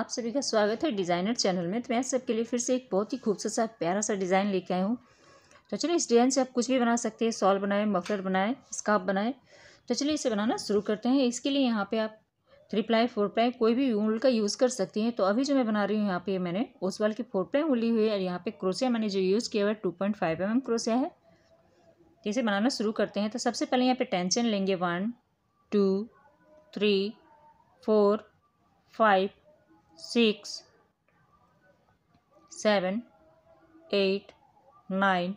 आप सभी का स्वागत है डिज़ाइनर चैनल में तो मैं सबके लिए फिर से एक बहुत ही खूबसूरत सा प्यारा सा डिज़ाइन लेके आई हूँ तो चलिए इस डिज़ाइन से आप कुछ भी बना सकते हैं सॉल बनाएं मफलर बनाएं स्काफ बनाएं तो चलिए इसे बनाना शुरू करते हैं इसके लिए यहाँ पर आप थ्री प्लाई फोर प्लाई कोई भी ऊल का यूज़ कर सकती हैं तो अभी जो मैं बना रही हूँ यहाँ पर मैंने वाल की फोर प्लाई उली हुई है और यहाँ पर क्रोसिया मैंने जो यूज़ किया हुआ है two point five M M क्रोसिया है तो इसे बनाना शुरू करते हैं तो सबसे पहले यहाँ पर टेंशन लेंगे one two three four five six, seven eight nine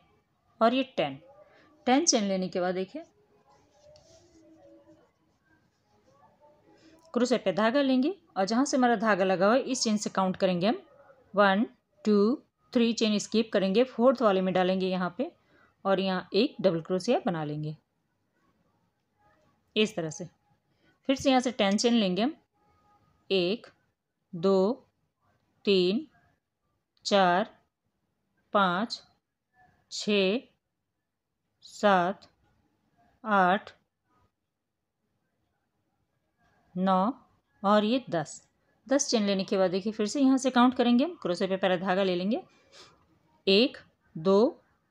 और ये टेन टेन चेन लेने के बाद देखिए क्रोशे पे धागा लेंगे और जहाँ से हमारा धागा लगा हुआ है इस चेन से काउंट करेंगे हम one two three chain skip करेंगे फोर्थ वाले में डालेंगे यहाँ पे और यहाँ एक डबल क्रोसिया बना लेंगे इस तरह से फिर से यहाँ से टेन चेन लेंगे हम एक दो तीन चार पाँच छ सात आठ नौ और ये दस दस चेन लेने के बाद देखिए फिर से यहाँ से काउंट करेंगे हम क्रोसे पे पहला धागा ले लेंगे एक दो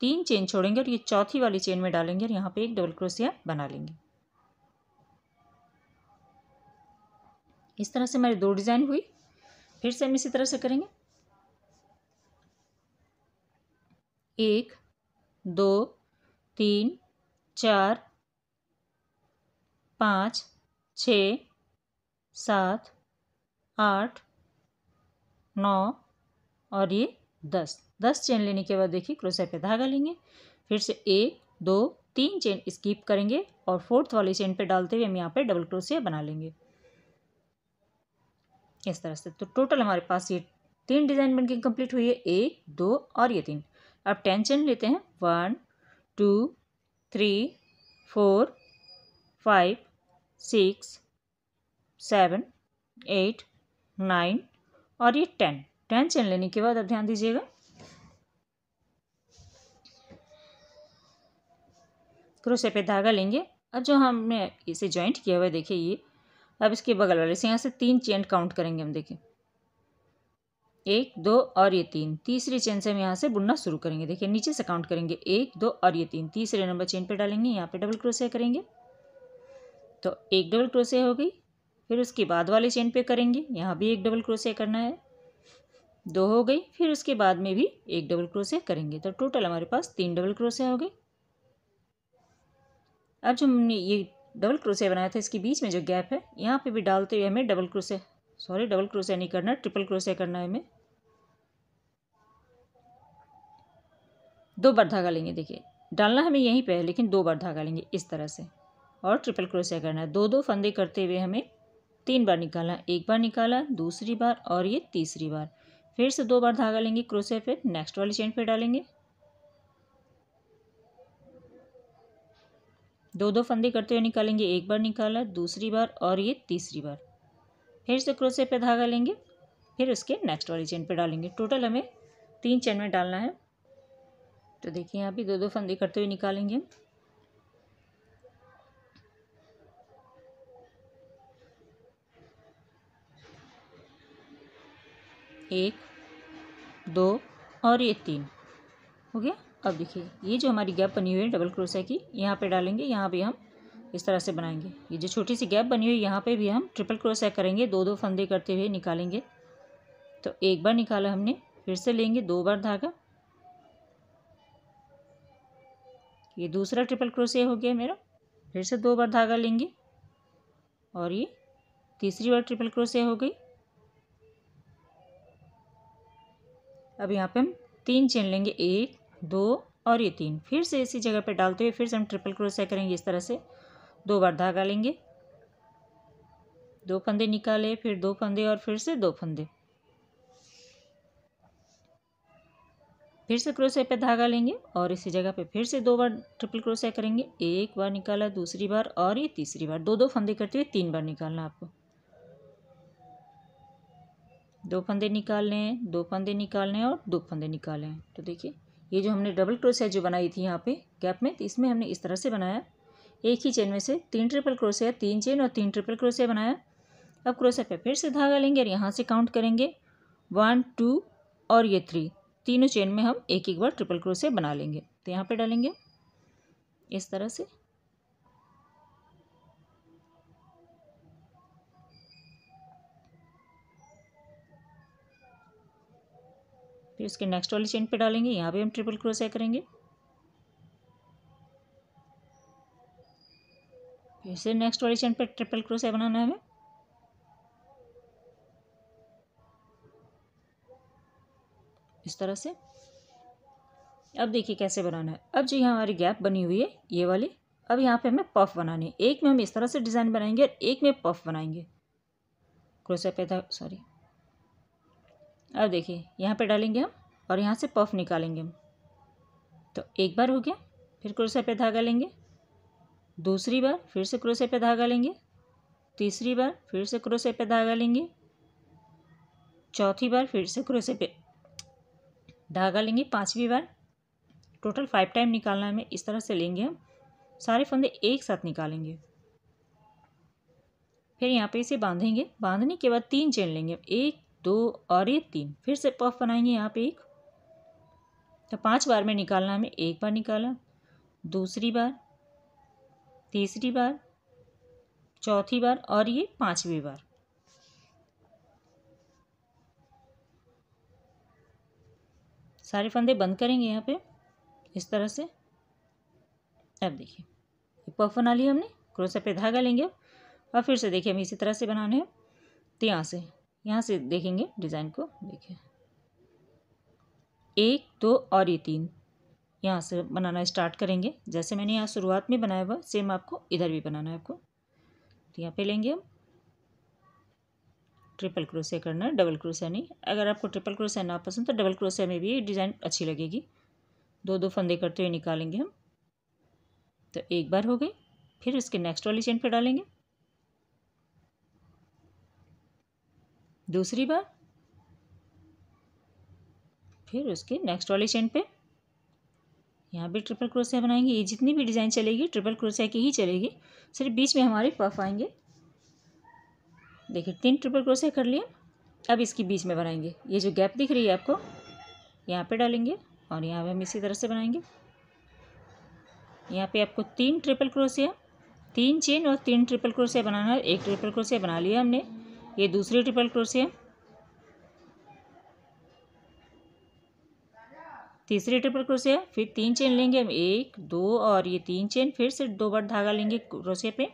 तीन चेन छोड़ेंगे और ये चौथी वाली चेन में डालेंगे और यहाँ पे एक डबल क्रोसिया बना लेंगे इस तरह से हमारी दो डिज़ाइन हुई फिर से हम इसी तरह से करेंगे एक दो तीन चार पाँच छ सात आठ नौ और ये दस दस चेन लेने के बाद देखिए क्रोशे पे धागा लेंगे फिर से एक दो तीन चेन स्कीप करेंगे और फोर्थ वाली चेन पे डालते हुए हम यहाँ पे डबल क्रोशिया बना लेंगे इस तरह से तो टोटल हमारे पास ये तीन डिज़ाइन बनके कंप्लीट हुई है एक दो और ये तीन अब चेन लेते हैं one two three four five six seven eight nine और ये टेन टेन चेन लेने के बाद अब ध्यान दीजिएगा क्रोसे पे धागा लेंगे अब जो हमने इसे ज्वाइंट किया हुआ है देखिए ये अब इसके बगल वाले से यहाँ से तीन चेन काउंट करेंगे हम देखिए एक दो और ये तीन तीसरी चेन से हम यहाँ से बुनना शुरू करेंगे देखिए नीचे से काउंट करेंगे एक दो और ये तीन तीसरे नंबर चेन पे डालेंगे यहाँ पे डबल क्रोशिया करेंगे तो एक डबल क्रोशिया हो गई फिर उसके बाद वाले चेन पे करेंगे यहाँ भी एक डबल क्रोशिया करना है दो हो गई फिर उसके बाद में भी एक डबल क्रोशिया करेंगे तो टोटल हमारे पास तीन डबल क्रोशिया हो गई अब जो हमने ये डबल क्रोसे बनाया था इसके बीच में जो गैप है यहाँ पे भी डालते हुए हमें double crochet sorry double crochet नहीं करना ट्रिपल क्रोसे करना है हमें दो बार धागा लेंगे देखिए डालना हमें यहीं पे है लेकिन दो बार धागा लेंगे इस तरह से और ट्रिपल क्रोसिया करना है दो दो फंदे करते हुए हमें तीन बार निकालना एक बार निकाला दूसरी बार और ये तीसरी बार फिर से दो बार धागा लेंगे क्रोसे पे नेक्स्ट वाली चेन पे डालेंगे दो दो फंदे करते हुए निकालेंगे एक बार निकाला दूसरी बार और ये तीसरी बार फिर से क्रोसे पे धागा लेंगे फिर उसके नेक्स्ट वाली चेन पे डालेंगे टोटल हमें तीन चेन में डालना है तो देखिए यहाँ भी दो दो फंदे करते हुए निकालेंगे एक दो और ये तीन हो गया अब देखिए ये जो हमारी गैप बनी हुई है डबल क्रोसिया की यहाँ पे डालेंगे यहाँ भी हम इस तरह से बनाएंगे ये जो छोटी सी गैप बनी हुई है यहाँ पे भी हम ट्रिपल क्रोसा करेंगे दो दो फंदे करते हुए निकालेंगे तो एक बार निकाला हमने फिर से लेंगे दो बार धागा ये दूसरा ट्रिपल क्रोसिया हो गया मेरा फिर से दो बार धागा लेंगे और ये तीसरी बार ट्रिपल क्रोसिया हो गई अब यहाँ पे हम तीन चेन लेंगे एक दो और ये तीन फिर से इसी जगह पे डालते हुए फिर से हम ट्रिपल क्रोशिया करेंगे इस तरह से दो बार धागा लेंगे दो फंदे निकाले फिर दो फंदे और फिर से दो फंदे फिर से क्रोशिया पे धागा लेंगे और इसी जगह पे फिर से दो बार ट्रिपल क्रोशिया करेंगे एक बार निकाला दूसरी बार और ये तीसरी बार दो दो फंदे करते हुए तीन बार निकालना आपको दो फंदे निकाल लें दो फंदे निकाल लें और दो फंदे निकालें तो देखिए ये जो हमने डबल क्रोशिया जो बनाई थी यहाँ पे गैप में तो इसमें हमने इस तरह से बनाया एक ही चेन में से तीन ट्रिपल क्रोशिया तीन चेन और तीन ट्रिपल क्रोशिया बनाया अब क्रोशिया पे फिर से धागा लेंगे और यहाँ से काउंट करेंगे वन टू और ये थ्री तीनों चेन में हम एक एक बार ट्रिपल क्रोशिया बना लेंगे तो यहाँ पर डालेंगे इस तरह से फिर उसके नेक्स्ट वाली चेन पे डालेंगे यहाँ भी हम ट्रिपल क्रोशिया करेंगे फिर से नेक्स्ट वाली चेन पे ट्रिपल क्रोशिया बनाना है हमें इस तरह से अब देखिए कैसे बनाना है अब जो यहाँ हमारी गैप बनी हुई है ये वाली अब यहाँ पे हमें पफ बनानी है एक में हम इस तरह से डिज़ाइन बनाएंगे और एक में पफ बनाएंगे क्रोशिया पैदा सॉरी अब देखिए यहाँ पे डालेंगे हम और यहाँ से पफ निकालेंगे हम तो एक बार हो गया फिर क्रोशे पे धागा लेंगे दूसरी बार फिर से क्रोशे पे धागा लेंगे तीसरी बार फिर से क्रोशे पे धागा लेंगे चौथी बार फिर से क्रोशे पे धागा लेंगे पाँचवीं बार टोटल फाइव टाइम निकालना है हमें इस तरह से लेंगे हम सारे फंदे एक साथ निकालेंगे फिर यहाँ पे इसे बांधेंगे बांधने के बाद तीन चेन लेंगे एक दो और ये तीन फिर से पफ बनाएंगे यहाँ पे एक तो पांच बार में निकालना हमें एक बार निकाला दूसरी बार तीसरी बार चौथी बार और ये पांचवी बार सारे फंदे बंद करेंगे यहाँ पे इस तरह से अब देखिए पफ बना लिया हमने क्रोसा पे धागा लेंगे अब और फिर से देखिए हमें इसी तरह से बनाने हैं तो यहाँ से यहाँ से देखेंगे डिज़ाइन को देखें एक दो और ये तीन यहाँ से बनाना स्टार्ट करेंगे जैसे मैंने यहाँ शुरुआत में बनाया हुआ सेम आपको इधर भी बनाना है आपको तो यहाँ पे लेंगे हम ट्रिपल क्रोशिया करना है डबल क्रोशिया नहीं अगर आपको ट्रिपल क्रोशिया ना पसंद तो डबल क्रोशिया में भी ये डिज़ाइन अच्छी लगेगी दो दो फंदे करते हुए निकालेंगे हम तो एक बार हो गई फिर इसके नेक्स्ट वाली चेन पर डालेंगे दूसरी बार फिर उसके नेक्स्ट वाले चेन पे यहाँ भी ट्रिपल क्रोसिया बनाएंगे ये जितनी भी डिज़ाइन चलेगी ट्रिपल क्रोसिया की ही चलेगी सिर्फ बीच में हमारे पफ आएंगे देखिए तीन ट्रिपल क्रोसिया कर लिए अब इसकी बीच में बनाएंगे ये जो गैप दिख रही है आपको यहाँ पे डालेंगे और यहाँ पर हम इसी तरह से बनाएंगे यहाँ पे आपको तीन ट्रिपल क्रोसिया तीन चेन और तीन ट्रिपल क्रोसिया बनाना है एक ट्रिपल क्रोसिया बना लिया हमने ये दूसरी ट्रिपल क्रोशिया तीसरी ट्रिपल क्रोशिया फिर तीन चेन लेंगे हम एक दो और ये तीन चेन फिर से दो बार धागा लेंगे क्रोशिया पे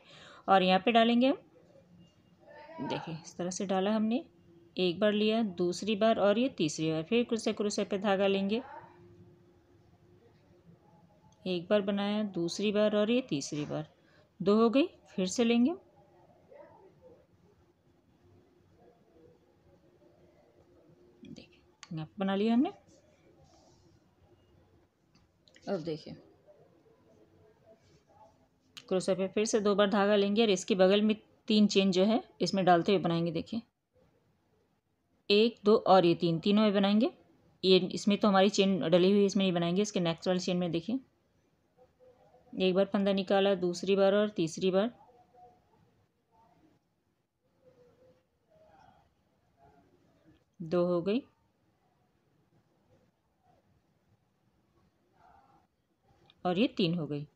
और यहाँ पे डालेंगे हम देखिए इस तरह से डाला हमने एक बार लिया दूसरी बार और ये तीसरी बार फिर क्रोशिया क्रोशिया पे धागा लेंगे एक बार बनाया दूसरी बार और ये तीसरी बार दो हो गई फिर से लेंगे हम यहाँ बना लिया हमने अब देखिए क्रोसा पे फिर से दो बार धागा लेंगे और इसके बगल में तीन चेन जो है इसमें डालते हुए बनाएंगे देखिए एक दो और ये तीन तीनों में बनाएंगे ये इसमें तो हमारी चेन डली हुई है इसमें नहीं बनाएंगे इसके नेक्स्ट वाली चेन में देखिए एक बार फंदा निकाला दूसरी बार और तीसरी बार दो हो गई और ये तीन हो गई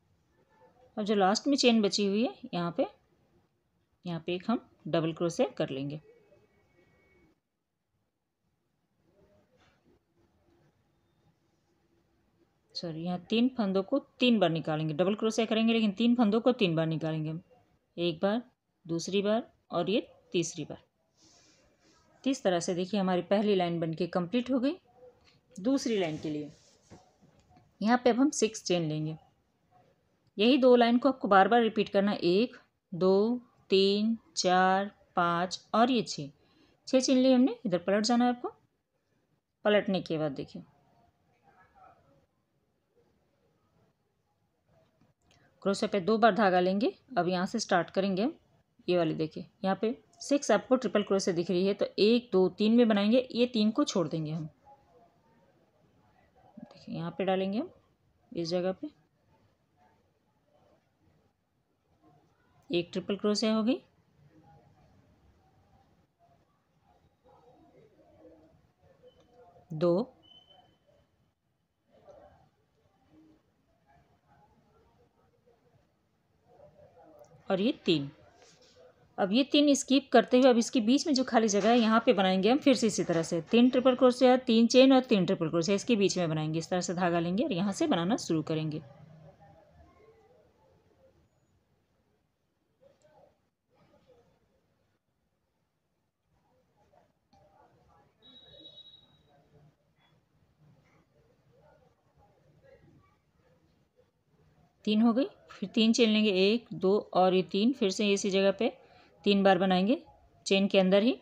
अब जो लास्ट में चेन बची हुई है यहाँ पे यहाँ पे एक हम डबल क्रोसे कर लेंगे सॉरी यहाँ तीन फंदों को तीन बार निकालेंगे डबल क्रोसे करेंगे लेकिन तीन फंदों को तीन बार निकालेंगे हम एक बार दूसरी बार और ये तीसरी बार इस तरह से देखिए हमारी पहली लाइन बनके कंप्लीट हो गई दूसरी लाइन के लिए यहाँ पे अब हम सिक्स चेन लेंगे यही दो लाइन को आपको बार बार रिपीट करना एक दो तीन चार पाँच और ये छः छः चेन लिए हमने इधर पलट जाना है आपको पलटने के बाद देखिए क्रोशे पे दो बार धागा लेंगे अब यहाँ से स्टार्ट करेंगे हम ये वाली देखिए यहाँ पे सिक्स आपको ट्रिपल क्रोशे दिख रही है तो एक दो तीन में बनाएंगे ये तीन को छोड़ देंगे हम देखिए यहाँ पे डालेंगे हम इस जगह पे एक ट्रिपल क्रोशिया हो गई दो और ये तीन अब ये तीन स्कीप करते हुए अब इसके बीच में जो खाली जगह है यहाँ पे बनाएंगे हम फिर से इसी तरह से तीन ट्रिपल क्रोशिया तीन चेन और तीन ट्रिपल क्रोशिया इसके बीच में बनाएंगे इस तरह से धागा लेंगे और यहाँ से बनाना शुरू करेंगे तीन हो गई फिर तीन चेन लेंगे एक दो और ये तीन फिर से इसी जगह पे तीन बार बनाएंगे चेन के अंदर ही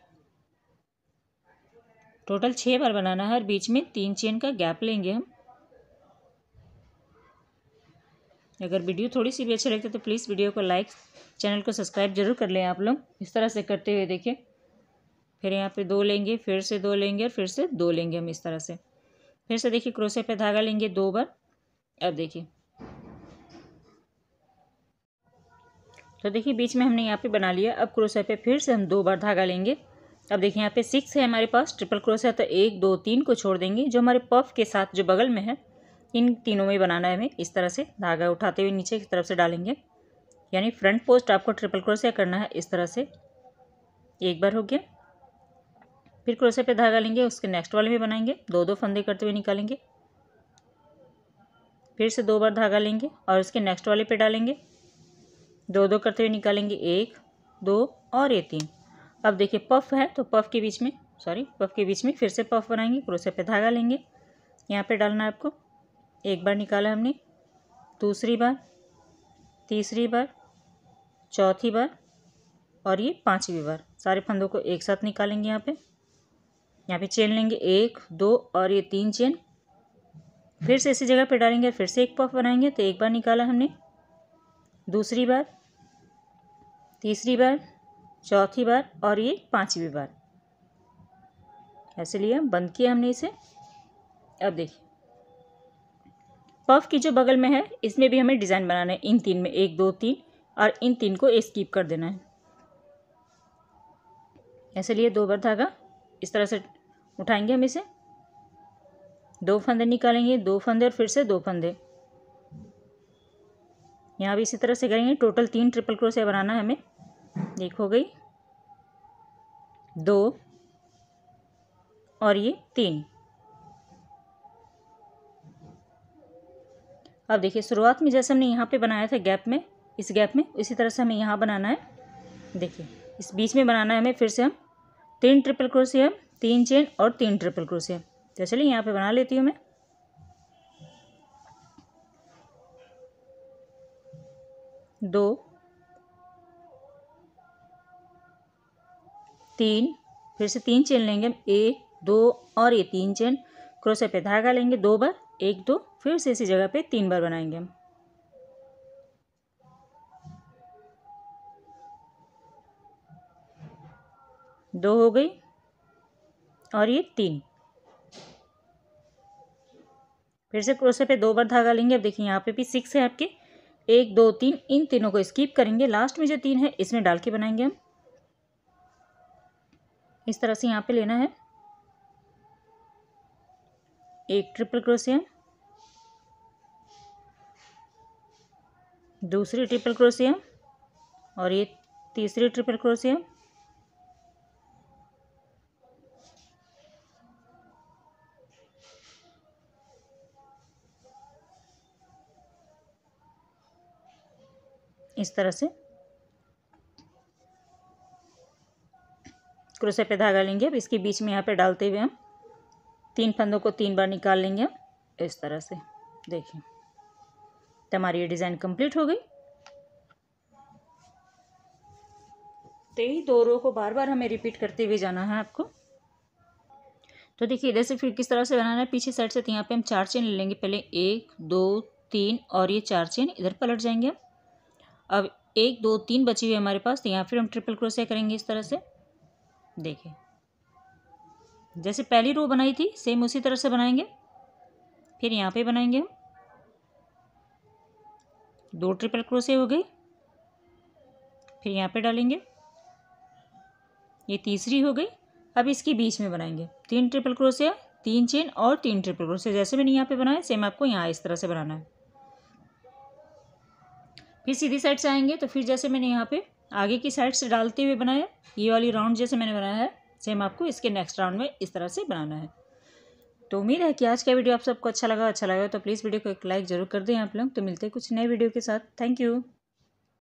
टोटल छः बार बनाना है और बीच में तीन चेन का गैप लेंगे हम अगर वीडियो थोड़ी सी भी अच्छी लगती है तो प्लीज़ वीडियो को लाइक चैनल को सब्सक्राइब जरूर कर लें आप लोग इस तरह से करते हुए देखें फिर यहाँ पे दो लेंगे फिर से दो लेंगे और फिर से दो लेंगे हम इस तरह से फिर से देखिए क्रोसे पे धागा लेंगे दो बार अब देखिए तो देखिए बीच में हमने यहाँ पे बना लिया अब क्रोशे पे फिर से हम दो बार धागा लेंगे अब देखिए यहाँ पे सिक्स है हमारे पास ट्रिपल क्रोस है तो एक दो तीन को छोड़ देंगे जो हमारे पफ के साथ जो बगल में है इन तीनों में बनाना है हमें इस तरह से धागा उठाते हुए नीचे की तरफ से डालेंगे यानी फ्रंट पोस्ट आपको ट्रिपल क्रोसिया करना है इस तरह से एक बार हो गया फिर क्रोसिया पे धागा लेंगे उसके नेक्स्ट वाले में बनाएंगे दो दो फंदे करते हुए निकालेंगे फिर से दो बार धागा लेंगे और उसके नेक्स्ट वाले पे डालेंगे दो दो करते हुए निकालेंगे एक दो और ये तीन अब देखिए पफ है तो पफ के बीच में सॉरी पफ के बीच में फिर से पफ बनाएंगे क्रोसे पे धागा लेंगे यहाँ पे डालना है आपको एक बार निकाला हमने दूसरी बार तीसरी बार चौथी बार और ये पाँचवीं बार सारे फंदों को एक साथ निकालेंगे यहाँ पे यहाँ पे चेन लेंगे एक दो और ये तीन चेन फिर से इसी जगह पे डालेंगे फिर से एक पफ बनाएंगे तो एक बार निकाला हमने दूसरी बार तीसरी बार चौथी बार और ये पांचवी बार ऐसे लिया बंद किया हमने इसे अब देखिए पफ की जो बगल में है इसमें भी हमें डिज़ाइन बनाना है इन तीन में एक दो तीन और इन तीन को स्कीप कर देना है ऐसे लिए दो बार धागा इस तरह से उठाएंगे हम इसे दो फंदे निकालेंगे दो फंदे और फिर से दो फंदे यहाँ भी इसी तरह से करेंगे टोटल तीन ट्रिपल क्रोशिया बनाना है हमें एक हो गई दो और ये तीन अब देखिए शुरुआत में जैसे हमने यहाँ पे बनाया था गैप में इस गैप में इसी तरह से हमें यहाँ बनाना है देखिए इस बीच में बनाना है हमें फिर से हम तीन ट्रिपल क्रोशिया तीन चेन और तीन ट्रिपल क्रोशिया तो चलिए यहाँ पे बना लेती हूँ मैं दो तीन फिर से तीन चेन लेंगे हम एक दो और ये तीन चेन क्रोशे पे धागा लेंगे दो बार एक दो फिर से इसी जगह पे तीन बार बनाएंगे हम दो हो गई और ये तीन फिर से क्रोशे पे दो बार धागा लेंगे अब देखिए यहाँ पे भी सिक्स है आपके एक दो तीन इन तीनों को स्कीप करेंगे लास्ट में जो तीन है इसमें डाल के बनाएंगे हम इस तरह से यहाँ पे लेना है एक ट्रिपल क्रोशिया दूसरी ट्रिपल क्रोशिया और ये तीसरी ट्रिपल क्रोशिया इस तरह से क्रोशे पे धागा लेंगे अब इसके बीच में यहाँ पे डालते हुए हम तीन फंदों को तीन बार निकाल लेंगे हम इस तरह से देखिए तो हमारी ये डिज़ाइन कंप्लीट हो गई तो यही दो रो को बार बार हमें रिपीट करते हुए जाना है आपको तो देखिए इधर से फिर किस तरह से बनाना है पीछे साइड से तो यहाँ पे हम चार चेन ले लेंगे पहले एक दो तीन और ये चार चेन इधर पलट जाएंगे हम अब एक दो तीन बची हुई हमारे पास तो यहाँ फिर हम ट्रिपल क्रोशिया करेंगे इस तरह से देखिए जैसे पहली रो बनाई थी सेम उसी तरह से बनाएंगे फिर यहाँ पे बनाएंगे हम दो ट्रिपल क्रोशिया हो गई फिर यहाँ पे डालेंगे ये तीसरी हो गई अब इसके बीच में बनाएंगे तीन ट्रिपल क्रोशिया तीन चेन और तीन ट्रिपल क्रोशिया जैसे मैंने यहाँ पे बनाया सेम आपको यहाँ इस तरह से बनाना है फिर सीधी साइड से आएंगे तो फिर जैसे मैंने यहाँ पे आगे की साइड से डालते हुए बनाया ये वाली राउंड जैसे मैंने बनाया है सेम आपको इसके नेक्स्ट राउंड में इस तरह से बनाना है तो उम्मीद है कि आज का वीडियो आप सबको अच्छा लगा अच्छा लगा तो प्लीज़ वीडियो को एक लाइक ज़रूर कर दें आप लोग तो मिलते हैं कुछ नए वीडियो के साथ थैंक यू